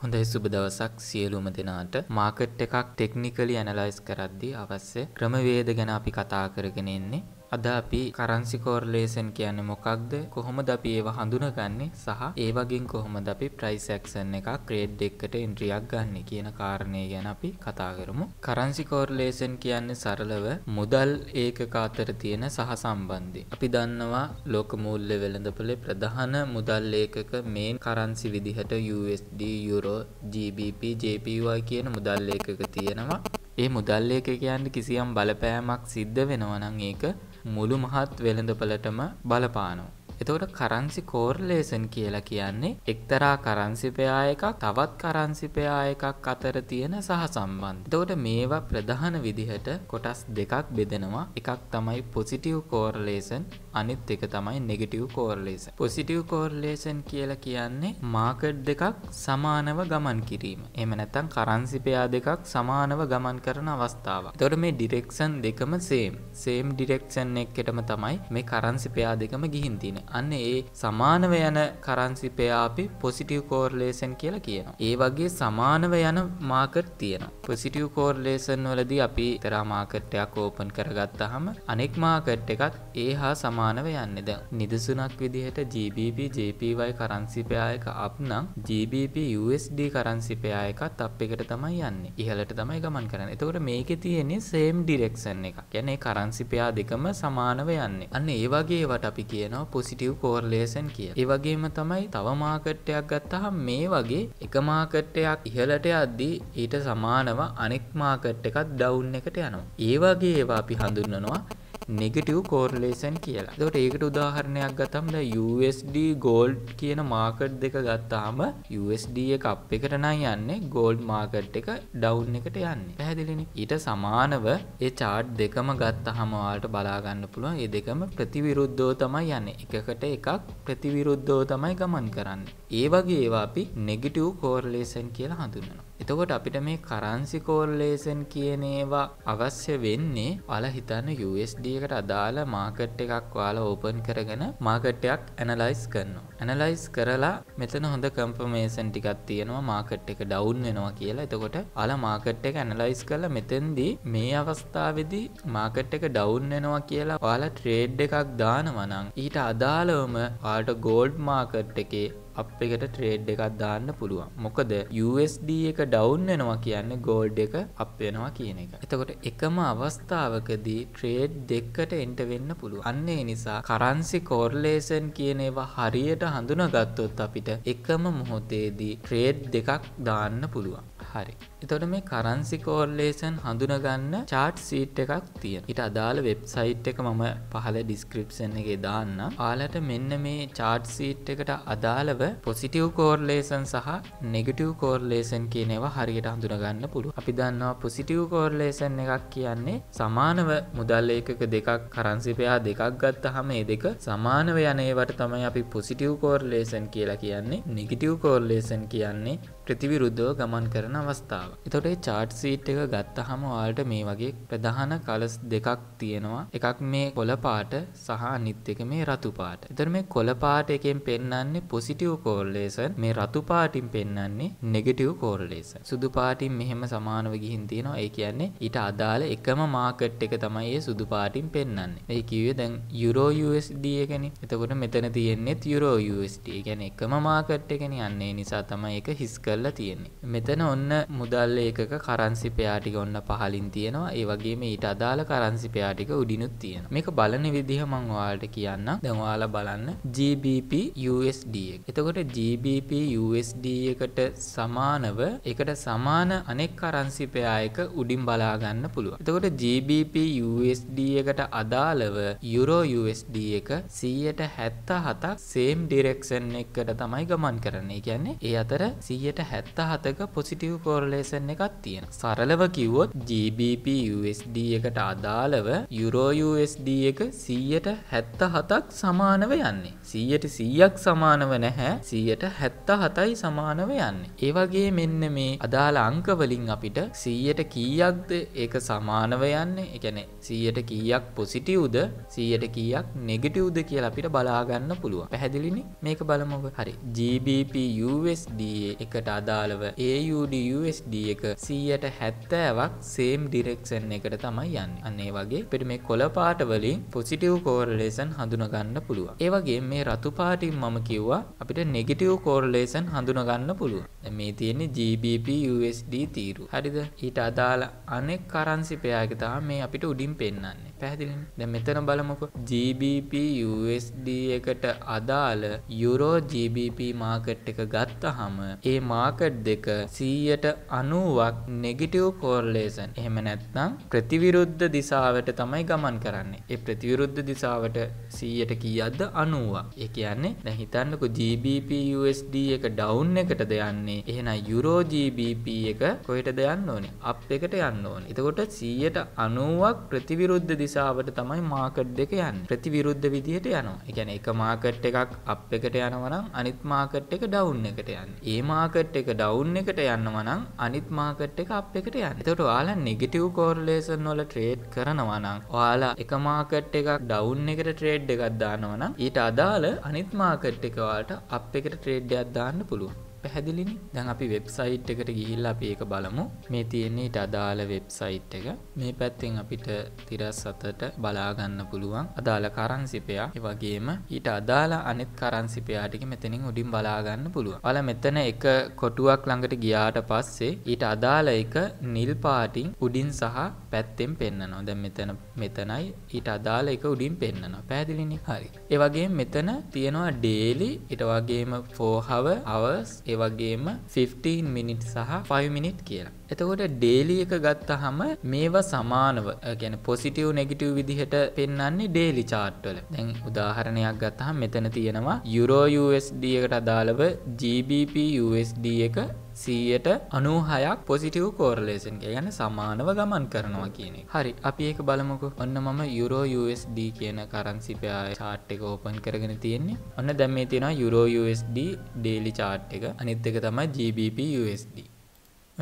හොඳයි සුබ දවසක් සියලුම දෙනාට මාකට් එකක් ටෙක්නිකලි ඇනලයිස් කරද්දී අවශ්‍ය ක්‍රමවේද ගැන අපි කතා කරගෙන ඉන්නේ අද අපි කරන්සි කෝර්ලේෂන් කියන්නේ මොකක්ද කොහොමද අපි ඒව හඳුනගන්නේ සහ ඒ වගේන් කොහොමද අපි ප්‍රයිස් ඇක්ෂන් එකක් ට්‍රේඩ් එකකට එන්ට්‍රියක් ගන්න කියන කාරණය ගැන අපි කතා කරමු කරන්සි කෝර්ලේෂන් කියන්නේ සරලව මුදල් ඒකක අතර තියෙන සහසම්බන්ධය අපි දන්නවා ලෝක මූල්‍ය වෙළඳපොලේ ප්‍රධාන මුදල් ඒකක මේන් කරන්සි විදිහට USD යුරෝ GBP JPY කියන මුදල් ඒකක තියෙනවා ඒ මුදල් එක කියන්න කිසියම් බලපෑමක් සිද්ධ වෙනවනං ඒක මුළු මහත් වෙළඳපලටම බලපානෝ. එතවට කරන්සි කෝර්ලේසන් කියලා කියන්නේ එක්තරා කරන්සිපයා එකක් තවත් කරන්සිපයා එකක් අතර තියෙන සහ සම්බන්ධ. තෝට මේවා ප්‍රධාන විදිහට කොටස් දෙකක් බෙදෙනවා එකක් තමයි පොසිටව් කෝර්ලේසන් අනිත් එක තමයි නෙගටව් කෝර්ලේසන් පොසිටව් කෝර්ලේසන් කියලා කියන්නේ මාකට් දෙකක් සමානව ගමන් කිරීම එම නැතන් කරන්සිපයා දෙකක් සමානව ගමන් කරන අවස්ථාව තොට මේ ඩිරෙක්ෂන් දෙකම සේම් සේම් ඩිරෙක්ෂන් එක්කටම තමයි මේ කරන්සිපයා දෙකම ගිහින් තින අන්න ඒ සමානව යන කරන්සිපයා අපි පොසිටව් කෝර්ලේසන් කියලා කියනවා ඒ වගේ සමානව යන මාකට් තියෙන පොසිටව් කෝර්ලේසන් වලදී අපි තරා මාකට්ටයක් ඕපන් කරගත්ත හම අනෙක් මාකට් එකත් ඒ හා සමාන සමානව යන්නද. නිදසුනක් විදිහට GBP JPY කරන්සිපයායක අප්නම් GBP USD කරන්සිපයායකත් අප එකට තමයි යන්න ඉහලට තමයි ගමන් කරන්න එතකොට මේක තියෙන්නේ සේම් ඩිරෙක්ෂන් එක ගැන කරන්සිපයා දෙකම සමානව යන්න අන්න ඒවාගේවට අපි කියනවා පොසිටව් කෝර්ලේසන් කිය ඒවගේම තමයි තව මාකට්ටයක් ගත්තහම් මේ වගේ එක මාකට්ටයක් ඉහලට අද්දී ඊට සමානව අනෙක් මාකට් එකත් ඩවුන් එකට යනවා ඒවාගේ ඒවා අපි හඳුන්නනවා නෙගටව් කෝර්ලේසන් කියලා දොට ඒකට උදාහරණයක් ගතම් ද USD ගෝල්ඩ් කියන මාකට් දෙක ගත්තාම USD අප් එකට නයි යන්නේ ගෝල්ඩ් මාකට් එක ඩව් එකට යන්න පැහැදිලිනි ඊට සමානව ඒ චාට් දෙකම ගත්ත හමවාට බලාගන්න පුළුවන් ඒ දෙකම ප්‍රතිවිරුද්ධෝ තමයි යන්න එකකට එකක් ප්‍රතිවිරුද්ධෝ තමයි ගමන් කරන්න ඒ වගේ ඒවා අපි නෙගටව් කෝර්ලේසන් කියලා හඳුන්නවා එතකොට අපිට මේ කරන්සි කෝල්ලේසන් කියන ඒවා අවශ්‍ය වෙන්නේ අල හිතන්න USD එකට අදාළ මාකට් එකක් වාලා ඕපන් කරගෙන මාකට්ටයක් ඇනලයිස් කරනවා. ඇනලයිස් කරලා මෙතන හොඳ කම්පමේසන් ටිකක් තියෙනවා මාකට් එක ඩවුන් වෙනවා කියලා එතකොට අල මාකට් එක ඇනලයිස් කල මෙතෙන්දී මේ අවස්ථාවදි මාකට් එක ඩවුන් වෙනවා කියලා ඔයාලා ට්‍රේඩ් එකක් දානවනං ඊට අදාළවම ආට ගෝල්ඩ් මාකට් එකේ අප් එකට ට්‍රේඩ් එකක් දාන්න පුළුවන් මොකද USD එක ඩවුන් වෙනවා කියන්න ගෝල්ඩ් එක අප් වෙනවා කියන එක එතකොට එකම අවස්ථාවකදී ට්‍රේඩ් දෙකට එන්ට වෙන්න පුළුව අන්නේ නිසා කරන්සි කෝර්ලේසන් කියන ඒවා හරියට හඳුනගත්තොත් අපිට එකම මොහොතේදී ට්‍රේඩ් දෙකක් දාන්න පුළුවන් හරි එතොට මේ කරන්සි කෝල්ලේසන් හඳුනගන්න චාට් සීට් එකක් තියෙන ඉට අදාළ වෙබ්සයිට් එක මම පහල ඩිස්ක්‍රිප්ෂන් එක දාන්න ආලට මෙන්න මේ චාට් සීට් එකට අදාළව පොසිටව් කෝර්ලේසන් සහ නෙගටව් කෝර්ලේසන් කියනවා හරියට හඳුනගන්න පුළු අපි දන්නවා පොසිටව් කෝර්ලේසන් එකක් කියන්නේ සමානව මුදල් ඒකක දෙකක් කරන්සිපයා දෙකක් ගත්ත හම ඒ දෙක සමානව යනේවට තමයි අපි පොසිටව් කෝර්ලේසන් කියලා කියන්නේ නෙගටව් කෝර්ලේසන් කියන්නේ ප්‍රතිවිරුද්ධව ගමන් කරන අවස්ථාව හැකියාව. එතොට චාට් සීට් එක ගත්තහම වාල්ට මේ වගේ ප්‍රධාන කලස් දෙකක් තියෙනවා එකක් මේ කොල පාට සහ අනිත් එක මේ රතු පාට. එතර මේ කොල පාට එකෙන් පෙන්න්නන්නේ පොසිටව් කෝල්ලේසන් මේ රතු පාටින් පෙන්න්නන්නේ නෙගටව් කෝල්ලේස. සුදු පාටින් මෙහෙම සමානව ගිහින් තියෙනවා ඒ කියන්නේ ඊට අදාළ එකම මාකට් එක තමයි ඒ සුදු පාටින් පෙන්න්නන්නේ. ඒ කිවේ දැන් යුරෝ USD එකන එතකොට මෙතන තියෙන්නේෙත් යුරෝ USD ගැන එකම මාකට් එකෙන යන්නේ නිසා තමයි එක හිස් කරලා තියෙන්නේ. මෙතන ඔන්න මුද මුදල් ඒකක කරන්සි පයාටික ඔන්න පහලින් තියෙනවා ඒ වගේම ඊට අදාළ කරන්සි පයාටික උඩිනුත් තියෙන මේක බලන විදිහ මං ඔයාලට කියන්න දැන් ඔයාලා බලන්න GBP USD එක එතකොට GBP USD එකට සමානව එකට සමාන අනෙක් කරන්සි පයා එක උඩින් බලාගන්න පුළුවන් එතකොට GBP USD එකට අදාළව යුරෝ USD එක 177ක් සේම් ඩිරෙක්ෂන් එකට තමයි ගමන් කරන්නේ කියන්නේ ඒ අතර 177ක පොසිටිව් කෝරලේ වෙරියේෂන් එකක් තියෙන. සරලව කිව්වොත් GBP USD එකට අදාළව යුරෝ USD එක 100ට 77ක් සමානව යන්නේ. 100ට 100ක් සමානව නැහැ. 100ට 77යි සමානව යන්නේ. ඒ වගේ මෙන්න මේ අදාළ අංක වලින් අපිට 100ට කීයක්ද ඒක සමානව යන්නේ? ඒ කියන්නේ 100ට කීයක් පොසිටිව්ද 100ට කීයක් නෙගටිව්ද කියලා අපිට බලා ගන්න පුළුවන්. පැහැදිලිනේ? මේක බලමුකෝ. හරි. GBP USD එකට අදාළව AUD USD CD එක 100ට 70ක් සේම් ඩිරෙක්ෂන් එකට තමයි යන්නේ. අන්න ඒ වගේ අපිට මේ කොළ පාට වලින් පොසිටිව් කෝරලේෂන් හඳුනා ගන්න පුළුවන්. ඒ වගේ මේ රතු පාටින් මම කිව්වා අපිට නෙගටිව් කෝරලේෂන් හඳුනා ගන්න පුළුවන්. දැන් මේ තියෙන්නේ GBP USD තීරු. හරිද? ඊට අදාළ අනෙක් කරන්සි පෙයාර එක තමයි මේ අපිට උඩින් පෙන්වන්නේ. පැහැදිලිනේ. දැන් මෙතන බලමුකෝ. GBP USD එකට අදාළ යුරෝ GBP මාකට් එක ගත්තහම ඒ මාකට් දෙක 100ට අනුවක් නෙගිටව් කෝර්ලේසන් එහෙම නැත්නම් ප්‍රතිවිරුද්ධ දිසාවට තමයි ගමන් කරන්නේ ඒ ප්‍රතිවිරුද්ධ දිසාවට සීයට කියද්ද අනුවක් ඒ කියන්නේ නැහිතන්නකු GBPUSD එක ඩවුන් එකටද යන්නේ එහෙන යුරෝ GBP එක කොහෙටද යන්න ඕනේ අප් එකට යන්න ඕනේ එතකොට සීයට අනුවක් ප්‍රතිවිරුද්ධ දිසාවට තමයි මාකට් දෙක යන්න ප්‍රතිවිරුද්ධ විදිහට යනවා එකැන එක මාකට් එකක් අප් එකට යනවනම් අනිත් මාකට් එක ඩවුන් එකට යන්න ඒ මාකට් එක ඩවුන් එකට යන්නවනම් අනි අනිත් මාකට් එක අප් එකට යන්න තොට යාලා නෙගටව් කෝර්ලේසන් නොල ට්‍රේඩ් කරනවනම් ඔයාලා එක මාකට් එකක් ඩවුන් එකට ට්‍රේඩ් එකත් දානවනම් ඊට අදාළ අනිත් මාකට් එකවාට අප් එකට ට්‍රේඩ්ඩයක් දාන්න පුළුවන් පැහැදිලිනි දැන් අපි වෙබ්සයිට් එකට ගිහිල්ල අපි ඒක බලමු මේ තියෙන්නේට අදාළ වෙබ්සයිට් එක මේ පැත්තෙන් අපිට තිරස් අතට බලාගන්න පුළුවන් අදාළ කරන්සිපයා වගේම ඊට අදාළ අනිත් කරන්සිපයාටික මෙතනින් උඩින් බලාගන්න පුළුව අල මෙතන එක කොටුවක් ළඟට ගියාට පස්සේ ඊට අදාළ එක නිල් පාටින් උඩින් සහ පැත්තෙන් පෙන්න්නනවා දැ මෙතන මෙතනයි ඊට අදාළ එක උඩින් පෙන්න්නනවා පැදිලිනි හරි ඒවගේ මෙතන තියෙනවා ඩේලි ඉටවගේම ෆෝහව අවස් ඒවගේම 15 මිනිට් සහ 5 මිනිට් කියලා. එතකොට ඩේලි එක ගත්ත හම මේවා සමානව ගැන පොසිටව් නෙගිටව් විදිහට පෙන්න්නේ ඩේලි චාට්වල දැන් උදාහරණයක් ගත්තහම් මෙතන තියෙනවා යුරෝ USD එකට අදාළව GBP USD එක සීයට අනූහයක් පොසිටව් කෝරලේසන් ගැන සමානව ගමන් කරනවා කියනෙ හරි අපි ඒක බලමුකු ඔන්න මම යුරෝ USD කියන කරන්සිපයා චාට් එක ඕපන් කරගෙන තියෙන්නේ ඔන්න දැම්මේ තියෙන යුරෝ USD ඩේලි චාට් එක අනිත් එක තමයි GBP USD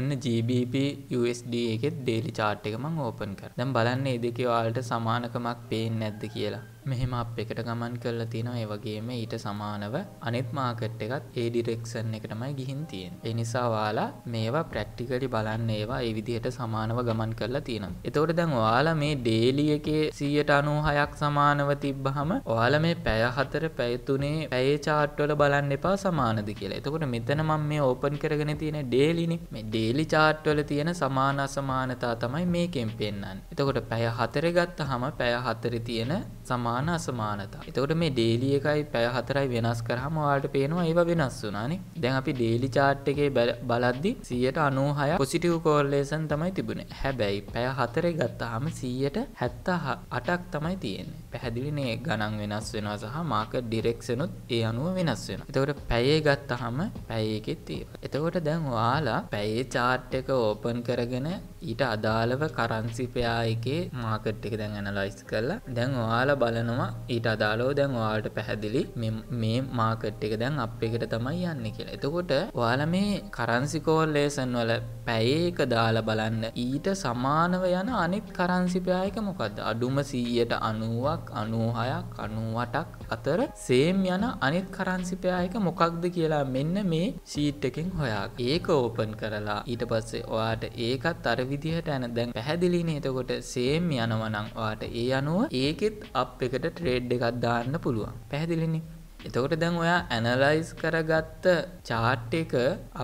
ඔන්න GBP USD එකෙත් ඩේලි චාට් එක මං ඕපන් කර දැම් බලන්න ඒ දෙකේ වාලට සමානකමක් පේෙන් නැද්ද කියලා මෙහෙම අප් එකට ගමන් කරලා තියෙනවා ඒ වගේම ඊට සමානව අනිත් මාකට් එකත් ඒ ඩිරෙක්ෂන් එකටමයි ගිහින් තියෙන. ඒ නිසා ඔයාලා මේවා ප්‍රැක්ටිකලි බලන්න ඒවා ඒ විදිහට සමානව ගමන් කරලා තියෙනවා. එතකොට දැන් ඔයාලා මේ ඩේලි එකේ 196ක් සමානව තිබ්බහම ඔයාලා මේ පැය 4 පැය 3 පැයේ chart වල බලන්න එපා සමානද කියලා. එතකොට මෙතන මම මේ ඕපන් කරගෙන තියෙන ඩේලිනේ. මේ ඩේලි chart වල තියෙන සමාන අසමානතා තමයි මේකෙන් පෙන්වන්නේ. එතකොට පැය 4 ගත්තාම පැය 4 තියෙන සමාන සමාන අසමානතා. එතකොට මේ ඩේලි එකයි පැය හතරයි වෙනස් කරාම ඔයාලට පේනවා ඒවා වෙනස් වුණානේ. දැන් අපි ඩේලි chart එකේ බලද්දි 196 positive correlation තමයි තිබුණේ. හැබැයි පැය හතරේ ගත්තාම 178ක් තමයි තියෙන්නේ. පැහැදිලිනේ ගණන් වෙනස් වෙනවා සහ මාක ඩිරෙක්ෂනුත් ඒ අනුව වෙනස් වෙන එතකොට පැයේ ගත්ත හම පැයකෙත් එතකොට දැන් වාලා පැයේ චාට් එක ඕපන් කරගෙන ඊට අදාළව කරන්සිපයා එකේ මාකට් එක දැන් ඇනලයිස් කරලා දැන් ඔයාලා බලනවා ඊට අදාලෝ දැන් ඔයාලට පැහැදිලි මේ මාකට් එක දැන් අප එකට තමයි යන්න කියලා එතකොට ඔයාල මේ කරන්සිකෝල්ලේසන් වල පැයේක දාලා බලන්න ඊට සමානව යන අනිත් කරන්සිපයායක මොකක්ද අඩුම සීයට අනුවක් අනුවක් අනුහයක් අනුවටක් අතර සේම් යන අනිත් කරන්සිපයායක මොකක්ද කියලා මෙන්න මේ ශීට් එකෙන් හොයා ඒක ඕපන් කරලා ඊට පස්සේ ඔයාට ඒකත් අර විදිහට ඇන දැන් පැහැදිලිනේ එතකොට සේම් යනවනං ඔයාට ඒ අනුව ඒකෙත් අප් එකට ට්‍රේඩ් එකත් දාන්න පුළුවන් පැහැදිලිනි එතකොට දැන් ඔයා ඇනලයිස් කරගත්ත චාට් එක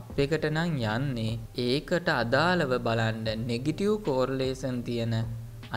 අප එකට නම් යන්නේ ඒකට අදාළව බලන්ඩ නෙගිටිව් කෝර්ලේසන් තියෙන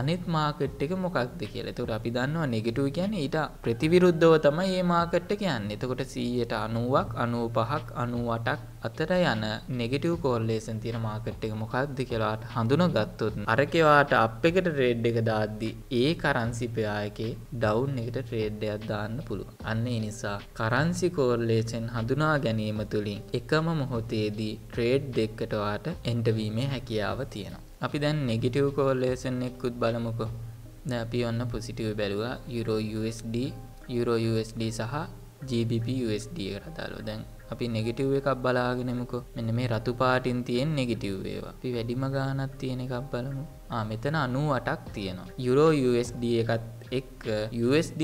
අනිත් මාකට් එක මොකක්ද කියලා එතකට අපි දන්නවා නෙගටුව කියන ඊට ප්‍රතිවිරුද්ධව තමයි ඒ මාකට් එක යන්න එතකොට සීයට අනුවක් අනුව පහක් අනුවටක් අතර යන නෙගටව කෝල්ලේසන් තියෙන මාකට් එක මොකක්ද කියලාට හඳුන ගත්තුත් අරකෙවාට අප් එකට ට්‍රේඩ් එක දාද්දි ඒ කරන්සිපයායකේ ඩවුන් එකට ට්‍රේඩ්ඩයක් දාන්න පුළුව අන්න ඒ නිසා කරන්සි කෝල්ලේසෙන් හඳුනා ගැනීම තුළින් එකම මොහොතේදී ට්‍රේඩ් දෙක්කටවාට එන්ටවීමේ හැකියාව තියෙනවා අපි දැන් නෙගිටව් කෝල්ලේසන් එක්කුත් බලමුකෝ ද අපි ඔන්න පොසිටව බැලවා යුරෝ USD යුරෝ USD සහ GBP USD රතාලෝ දැන් අපි නෙගිටව් එකක් බලාගෙනමුකෝ මෙන්න මේ රතු පාටින් තියෙන් නෙගිටව් ඒවා අපි වැඩිම ගානත් තියෙන එකක් බලමු ආ මෙතන අනුව අටක් තියෙනවා යුරෝ USD එකත් එක් USD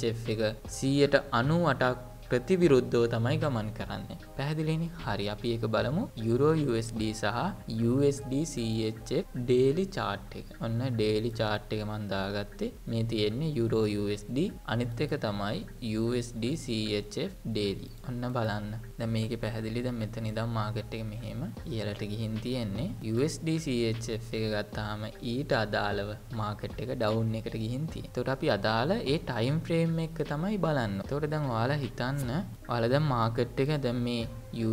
CHF එක සීයට අනුව අටක් ප්‍රතිවිරුද්ධෝ තමයි ගමන් කරන්න පැහදිලෙන හරි අපි එක බලමු යුරෝ USD සහ USDCH ඩේලි චාට් එක ඔන්න ඩේලි චාට් එක මන්දාගත්තේ මේ තියෙන්නේ යුරෝ USD අනිත් එක තමයි USDCH ඩේලි ඔන්න බලන්න ද මේක පැහදිලි ද මෙත නිදම් මාගට් එක මෙහෙම ඉහලට ගිහින් තියෙන්නේ USDCH එක ගත්තාම ඊට අදාළව මාකට් එක ඩවුන් එකට ගිහින් තිය තොට අපි අදාළ ඒ ටයිම් ෆ්‍රේම් එක තමයි බලන්න තොට දං වාලා හිතන්න né? ඔයාල දැන් මාකට් එක දැන් මේ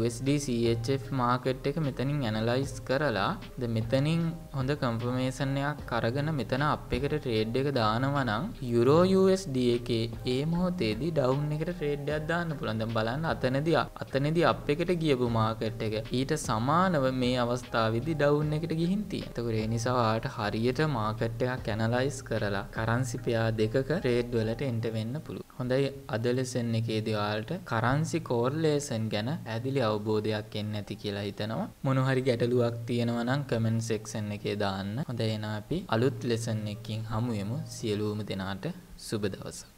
USDCHF මාකට් එක මෙතනින් ඇනලයිස් කරලා ද මෙතනින් හොඳ කම්පමේෂණයක් කරගන මෙතන අප එකට ට්‍රේඩ් එක දානවනං යුරෝ USD එක ඒ මොහොතේදී ඩවුන් එකට ට්‍රේඩ්ඩයක් දාන්න පුළන්ද බලන්න අතනද අතනෙදි අප එකට ගියපු මාකට් එක ඊට සමානව මේ අවස්ථාවවිදි ඩවුන් එකට ගිහින්ති ඇතකරේ නිසාවාට හරියට මාකට්ටයක් ඇනලයිස් කරලා කරන්සිපයා දෙකක ට්‍රේඩ්වලට එන්ට වෙන්න පුළු හොඳයි අදලෙසන්න එකේ දවාලට කරන් කරන්සි කෝර්ලේසන් ගැන ඇදිලි අවබෝධයක් එන්න ඇති කියලා හිතනවා මොනහරි ගැටලුවක් තියෙනවනම් කමෙන් සෙක්ෂන් එකේ දාන්න හොඳ එන අපි අලුත් ලෙසන් එකින් හමුයමු සියලූම දෙනාට සුබ දවසක්